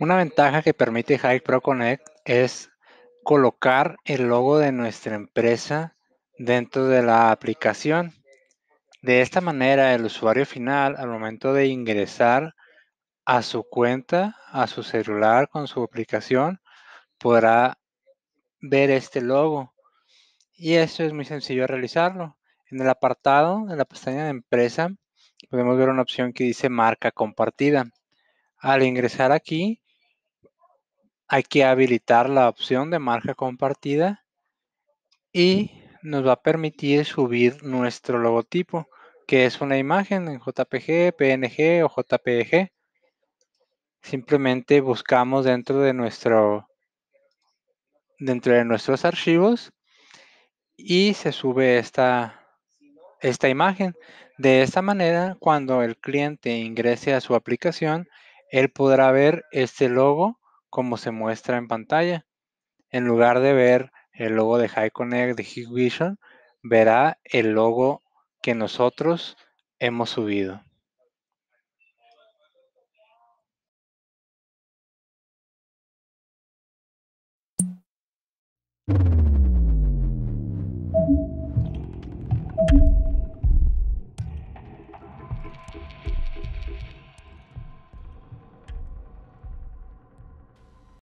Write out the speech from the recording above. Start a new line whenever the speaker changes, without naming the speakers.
Una ventaja que permite Hike Pro Connect es colocar el logo de nuestra empresa dentro de la aplicación. De esta manera, el usuario final, al momento de ingresar a su cuenta, a su celular con su aplicación, podrá ver este logo. Y esto es muy sencillo realizarlo. En el apartado de la pestaña de empresa, podemos ver una opción que dice marca compartida. Al ingresar aquí, hay que habilitar la opción de marca compartida y nos va a permitir subir nuestro logotipo, que es una imagen en JPG, PNG o JPG. Simplemente buscamos dentro de nuestro dentro de nuestros archivos y se sube esta esta imagen. De esta manera, cuando el cliente ingrese a su aplicación, él podrá ver este logo como se muestra en pantalla. En lugar de ver el logo de HiConnect de Hikvision, verá el logo que nosotros hemos subido.